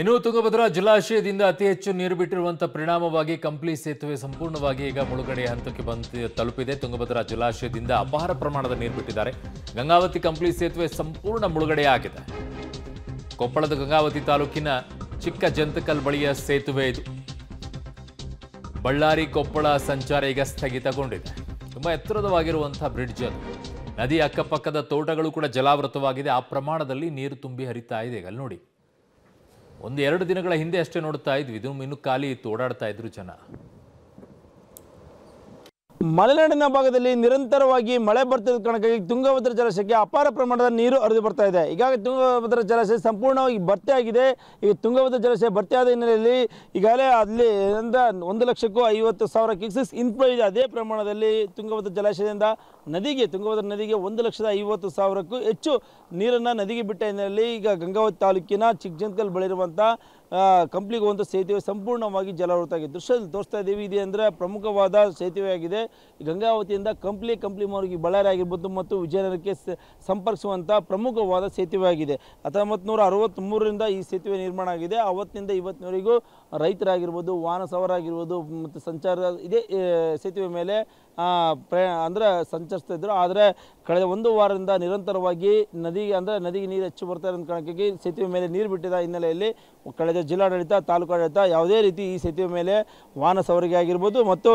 ಇನ್ನು ತುಂಗಭದ್ರಾ ಜಲಾಶಯದಿಂದ ಅತಿ ಹೆಚ್ಚು ನೀರು ಬಿಟ್ಟಿರುವಂತಹ ಪರಿಣಾಮವಾಗಿ ಕಂಪ್ಲಿ ಸೇತುವೆ ಸಂಪೂರ್ಣವಾಗಿ ಈಗ ಮುಳುಗಡೆಯ ಹಂತಕ್ಕೆ ಬಂದ ತಲುಪಿದೆ ತುಂಗಭದ್ರಾ ಜಲಾಶಯದಿಂದ ಅಪಾರ ಪ್ರಮಾಣದ ನೀರು ಬಿಟ್ಟಿದ್ದಾರೆ ಗಂಗಾವತಿ ಕಂಪ್ಲಿ ಸೇತುವೆ ಸಂಪೂರ್ಣ ಮುಳುಗಡೆಯಾಗಿದೆ ಕೊಪ್ಪಳದ ಗಂಗಾವತಿ ತಾಲೂಕಿನ ಚಿಕ್ಕ ಜಂತಕಲ್ ಬಳಿಯ ಸೇತುವೆ ಇದು ಬಳ್ಳಾರಿ ಕೊಪ್ಪಳ ಸಂಚಾರ ಈಗ ಸ್ಥಗಿತಗೊಂಡಿದೆ ತುಂಬಾ ಎತ್ತರದವಾಗಿರುವಂತಹ ಬ್ರಿಡ್ಜ್ ಅದು ನದಿ ಅಕ್ಕಪಕ್ಕದ ತೋಟಗಳು ಕೂಡ ಜಲಾವೃತವಾಗಿದೆ ಆ ಪ್ರಮಾಣದಲ್ಲಿ ನೀರು ತುಂಬಿ ಹರಿತಾ ಇದೆ ಅಲ್ಲಿ ನೋಡಿ ಒಂದು ಎರಡು ದಿನಗಳ ಹಿಂದೆ ಅಷ್ಟೇ ನೋಡ್ತಾ ಇದ್ವಿ ಇದು ಇನ್ನು ಖಾಲಿ ಇತ್ತು ಓಡಾಡ್ತಾ ಇದ್ರು ಜನ ಮಲೆನಾಡಿನ ಭಾಗದಲ್ಲಿ ನಿರಂತರವಾಗಿ ಮಳೆ ಬರ್ತಿರೋ ಕಾರಣಕ್ಕಾಗಿ ತುಂಗಭದ್ರ ಜಲಾಶಯಕ್ಕೆ ಅಪಾರ ಪ್ರಮಾಣದ ನೀರು ಹರಿದು ಬರ್ತಾ ಇದೆ ಈಗಾಗಲೇ ತುಂಗಭದ್ರಾ ಜಲಾಶಯ ಸಂಪೂರ್ಣವಾಗಿ ಭರ್ತಿಯಾಗಿದೆ ಈಗ ತುಂಗಭದ್ರ ಜಲಾಶಯ ಭರ್ತಿಯಾದ ಹಿನ್ನೆಲೆಯಲ್ಲಿ ಈಗಾಗಲೇ ಅಲ್ಲಿ ಒಂದು ಲಕ್ಷಕ್ಕೂ ಐವತ್ತು ಸಾವಿರ ಕ್ಯೂಸಿಸ್ ಇನ್ಫ್ಲೋ ಇದೆ ಅದೇ ಪ್ರಮಾಣದಲ್ಲಿ ತುಂಗಭದ್ರ ಜಲಾಶಯದಿಂದ ನದಿಗೆ ತುಂಗಭದ್ರಾ ನದಿಗೆ ಒಂದು ಲಕ್ಷದ ಐವತ್ತು ಸಾವಿರಕ್ಕೂ ಹೆಚ್ಚು ನೀರನ್ನು ನದಿಗೆ ಬಿಟ್ಟ ಹಿನ್ನೆಲೆಯಲ್ಲಿ ಈಗ ಗಂಗಾವತಿ ತಾಲೂಕಿನ ಚಿಕ್ಕಜಂಕಲ್ ಬಳಿರುವಂಥ ಕಂಪ್ಲಿಗೆ ಒಂದು ಸೇತುವೆ ಸಂಪೂರ್ಣವಾಗಿ ಆಗಿದೆ ದೃಶ್ಯದಲ್ಲಿ ತೋರಿಸ್ತಾ ಇದ್ದೀವಿ ಇದೆ ಅಂದರೆ ಪ್ರಮುಖವಾದ ಸೇತುವೆಯಾಗಿದೆ ಗಂಗಾವತಿಯಿಂದ ಕಂಪ್ಲಿ ಕಂಪ್ಲಿಮವರೆಗೆ ಬಳ್ಳಾರಿ ಆಗಿರ್ಬೋದು ಮತ್ತು ವಿಜಯನಗರಕ್ಕೆ ಸಂಪರ್ಕಿಸುವಂಥ ಪ್ರಮುಖವಾದ ಸೇತುವೆಯಾಗಿದೆ ಹತ್ತೊಂಬತ್ತು ನೂರ ಅರವತ್ತ್ಮೂರರಿಂದ ಈ ಸೇತುವೆ ನಿರ್ಮಾಣ ಆಗಿದೆ ಅವತ್ತಿನಿಂದ ಇವತ್ತಿನವರೆಗೂ ರೈತರಾಗಿರ್ಬೋದು ವಾಹನ ಸವಾರಾಗಿರ್ಬೋದು ಮತ್ತು ಸಂಚಾರ ಇದೇ ಸೇತುವೆ ಮೇಲೆ ಪ್ರಯ ಅಂದರೆ ಸಂಚರಿಸ್ತಾ ಇದ್ದರು ಆದರೆ ಕಳೆದ ಒಂದು ವಾರದಿಂದ ನಿರಂತರವಾಗಿ ನದಿಗೆ ಅಂದರೆ ನದಿಗೆ ನೀರು ಹೆಚ್ಚು ಬರ್ತಾ ಇರೋ ಕಾರಣಕ್ಕಾಗಿ ಸೇತುವೆ ಮೇಲೆ ನೀರು ಬಿಟ್ಟಿದ ಹಿನ್ನೆಲೆಯಲ್ಲಿ ಕಳೆದ ಜಿಲ್ಲಾಡಳಿತ ಜಿಲ್ಲಾಡಳಿತ ತಾಲೂಕಾಡಳಿತ ಯಾವುದೇ ರೀತಿ ಈ ಸೇತುವೆ ಮೇಲೆ ವಾಹನ ಸವರಿಗೆ ಆಗಿರ್ಬೋದು ಮತ್ತು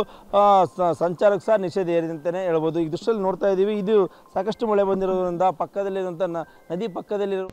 ಸಂಚಾರಕ್ಕೆ ಸಹ ನಿಷೇಧ ಏರಿದೆ ಅಂತಲೇ ಹೇಳ್ಬೋದು ಈ ದೃಶ್ಯದಲ್ಲಿ ನೋಡ್ತಾ ಇದ್ದೀವಿ ಇದು ಸಾಕಷ್ಟು ಮಳೆ ಬಂದಿರೋದ್ರಿಂದ ಪಕ್ಕದಲ್ಲಿರುವಂಥ ನದಿ ಪಕ್ಕದಲ್ಲಿರೋ